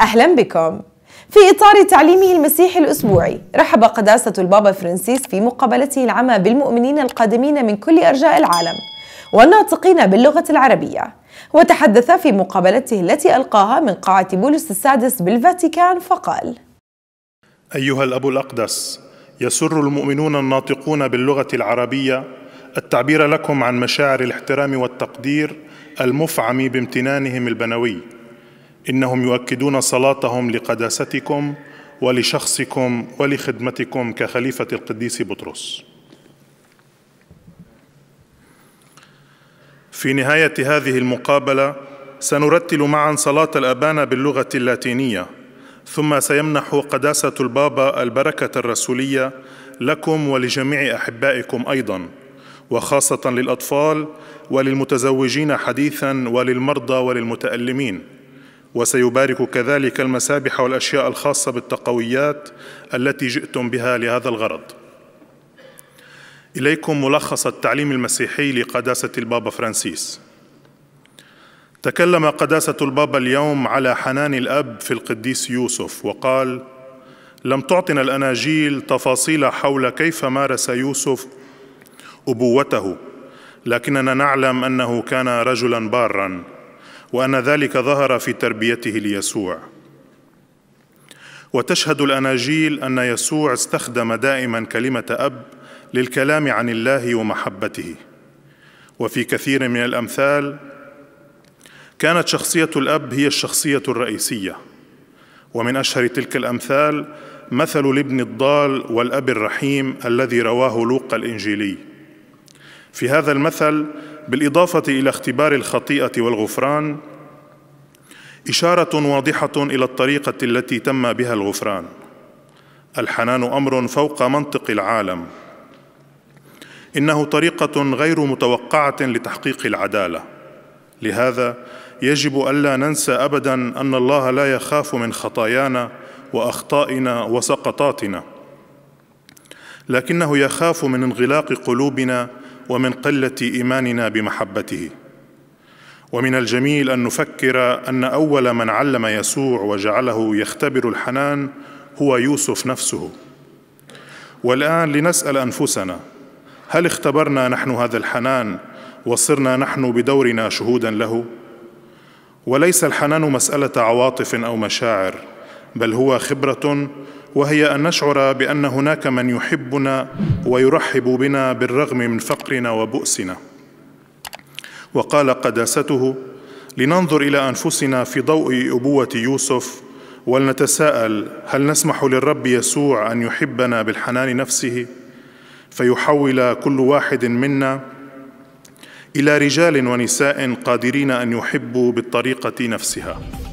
أهلا بكم في إطار تعليمه المسيحي الأسبوعي رحب قداسة البابا فرانسيس في مقابلته العامة بالمؤمنين القادمين من كل أرجاء العالم والناطقين باللغة العربية وتحدث في مقابلته التي ألقاها من قاعة بولس السادس بالفاتيكان فقال أيها الأب الأقدس يسر المؤمنون الناطقون باللغة العربية التعبير لكم عن مشاعر الاحترام والتقدير المفعم بامتنانهم البنوي انهم يؤكدون صلاتهم لقداستكم ولشخصكم ولخدمتكم كخليفه القديس بطرس في نهايه هذه المقابله سنرتل معا صلاه الأبان باللغه اللاتينيه ثم سيمنح قداسه البابا البركه الرسوليه لكم ولجميع احبائكم ايضا وخاصه للاطفال وللمتزوجين حديثا وللمرضى وللمتالمين وسيبارك كذلك المسابح والاشياء الخاصه بالتقويات التي جئتم بها لهذا الغرض اليكم ملخص التعليم المسيحي لقداسه البابا فرانسيس تكلم قداسه البابا اليوم على حنان الاب في القديس يوسف وقال لم تعطنا الاناجيل تفاصيل حول كيف مارس يوسف ابوته لكننا نعلم انه كان رجلا بارا وان ذلك ظهر في تربيته ليسوع وتشهد الاناجيل ان يسوع استخدم دائما كلمه اب للكلام عن الله ومحبته وفي كثير من الامثال كانت شخصيه الاب هي الشخصيه الرئيسيه ومن اشهر تلك الامثال مثل الابن الضال والاب الرحيم الذي رواه لوقا الانجيلي في هذا المثل بالاضافه الى اختبار الخطيئه والغفران اشاره واضحه الى الطريقه التي تم بها الغفران الحنان امر فوق منطق العالم انه طريقه غير متوقعه لتحقيق العداله لهذا يجب الا ننسى ابدا ان الله لا يخاف من خطايانا واخطائنا وسقطاتنا لكنه يخاف من انغلاق قلوبنا ومن قله ايماننا بمحبته ومن الجميل ان نفكر ان اول من علم يسوع وجعله يختبر الحنان هو يوسف نفسه والان لنسال انفسنا هل اختبرنا نحن هذا الحنان وصرنا نحن بدورنا شهودا له وليس الحنان مساله عواطف او مشاعر بل هو خبره وهي ان نشعر بان هناك من يحبنا ويرحب بنا بالرغم من فقرنا وبؤسنا وقال قداسته لننظر الى انفسنا في ضوء ابوه يوسف ولنتساءل هل نسمح للرب يسوع ان يحبنا بالحنان نفسه فيحول كل واحد منا الى رجال ونساء قادرين ان يحبوا بالطريقه نفسها